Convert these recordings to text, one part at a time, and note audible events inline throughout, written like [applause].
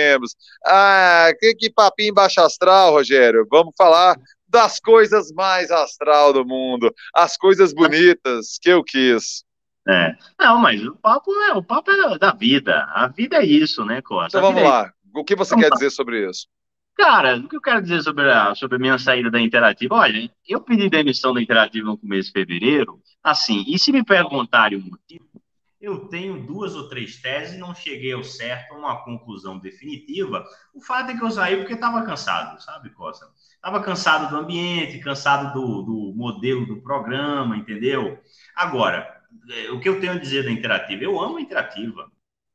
membros. Ah, que, que papinho baixo astral, Rogério. Vamos falar das coisas mais astral do mundo, as coisas bonitas que eu quis. É. Não, mas o papo é o papo é da vida. A vida é isso, né, Costa? Então vamos é lá. É o que você quer dizer sobre isso? Cara, o que eu quero dizer sobre a, sobre a minha saída da Interativa? Olha, eu pedi demissão da Interativa no começo de fevereiro, assim, e se me perguntarem o motivo, eu tenho duas ou três teses e não cheguei ao certo a uma conclusão definitiva. O fato é que eu saí porque estava cansado, sabe, Costa? Estava cansado do ambiente, cansado do, do modelo do programa, entendeu? Agora, eh, o que eu tenho a dizer da Interativa? Eu amo a Interativa.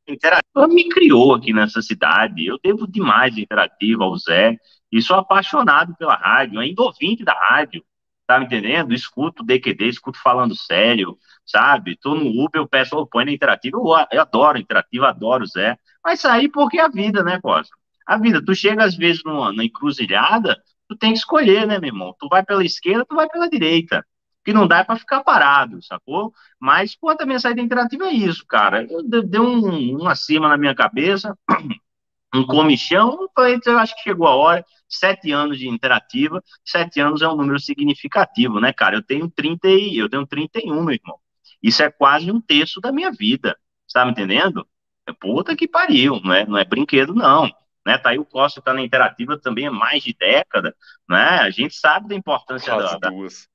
A Interativa me criou aqui nessa cidade. Eu devo demais a Interativa, ao Zé. E sou apaixonado pela rádio, ainda ouvinte da rádio tá me entendendo? Escuto DQD, escuto falando sério, sabe? Tô no Uber, eu peço, oh, põe na interativa, eu, eu adoro interativa, adoro Zé. Mas sair porque é a vida, né, Costa? A vida, tu chega às vezes numa, numa encruzilhada, tu tem que escolher, né, meu irmão? Tu vai pela esquerda, tu vai pela direita. Que não dá para ficar parado, sacou? Mas, pô, também a saída interativa é isso, cara. deu um, um acima na minha cabeça, [clears throat] um uhum. comichão, eu acho que chegou a hora. Sete anos de interativa, sete anos é um número significativo, né, cara? Eu tenho 30 e eu tenho 31, meu irmão. Isso é quase um terço da minha vida. Tá me entendendo? É puta que pariu, né não é brinquedo, não. Né? Tá aí o Costa tá na interativa também há mais de década, né? A gente sabe da importância quase da, duas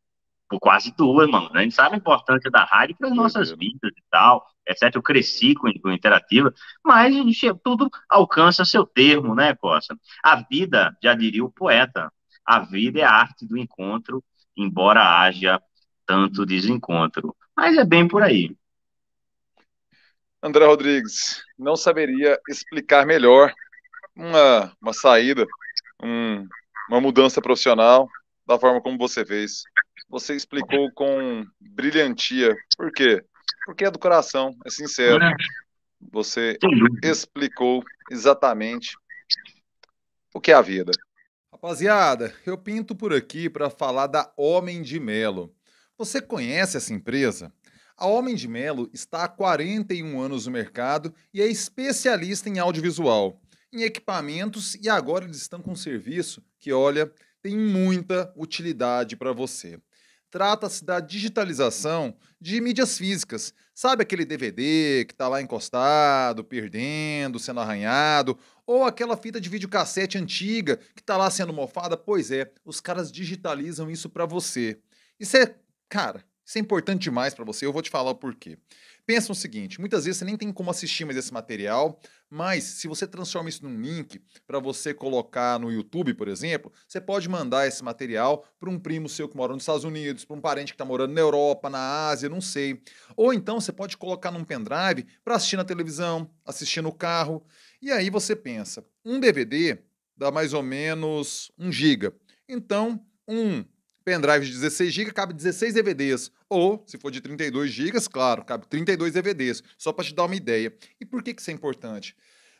por quase duas, mano. A gente sabe a importância da rádio para as nossas vidas e tal, etc. Eu cresci com, com Interativa, mas gente, tudo alcança seu termo, né, Costa? A vida, já diria o poeta, a vida é a arte do encontro, embora haja tanto desencontro. Mas é bem por aí. André Rodrigues, não saberia explicar melhor uma, uma saída, um, uma mudança profissional da forma como você fez você explicou com brilhantia. Por quê? Porque é do coração, é sincero. Você explicou exatamente o que é a vida. Rapaziada, eu pinto por aqui para falar da Homem de Melo. Você conhece essa empresa? A Homem de Melo está há 41 anos no mercado e é especialista em audiovisual, em equipamentos e agora eles estão com um serviço que, olha, tem muita utilidade para você trata-se da digitalização de mídias físicas. Sabe aquele DVD que está lá encostado, perdendo, sendo arranhado, ou aquela fita de videocassete antiga que está lá sendo mofada? Pois é, os caras digitalizam isso para você. Isso é, cara, isso é importante demais para você, eu vou te falar o porquê. Pensa o seguinte, muitas vezes você nem tem como assistir mais esse material, mas se você transforma isso num link para você colocar no YouTube, por exemplo, você pode mandar esse material para um primo seu que mora nos Estados Unidos, para um parente que está morando na Europa, na Ásia, não sei. Ou então você pode colocar num pendrive para assistir na televisão, assistir no carro. E aí você pensa, um DVD dá mais ou menos um giga. Então, um pendrive de 16 GB cabe 16 DVDs. Ou, se for de 32 GB, claro, cabe 32 DVDs. Só para te dar uma ideia. E por que, que isso é importante?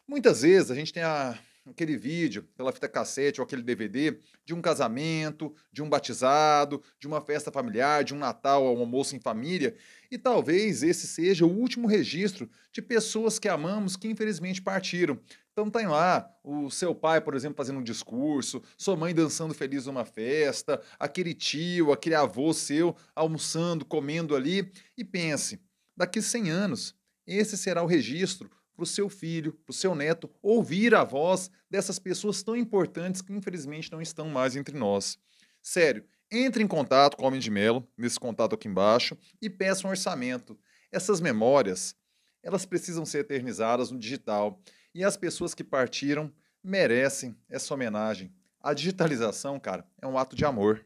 Muitas vezes a gente tem a aquele vídeo pela fita cassete ou aquele DVD de um casamento, de um batizado, de uma festa familiar, de um Natal ou um almoço em família, e talvez esse seja o último registro de pessoas que amamos que infelizmente partiram. Então tem tá lá o seu pai, por exemplo, fazendo um discurso, sua mãe dançando feliz numa festa, aquele tio, aquele avô seu almoçando, comendo ali, e pense, daqui 100 anos, esse será o registro para o seu filho, para o seu neto, ouvir a voz dessas pessoas tão importantes que infelizmente não estão mais entre nós. Sério, entre em contato com o Homem de Melo, nesse contato aqui embaixo, e peça um orçamento. Essas memórias, elas precisam ser eternizadas no digital. E as pessoas que partiram merecem essa homenagem. A digitalização, cara, é um ato de amor.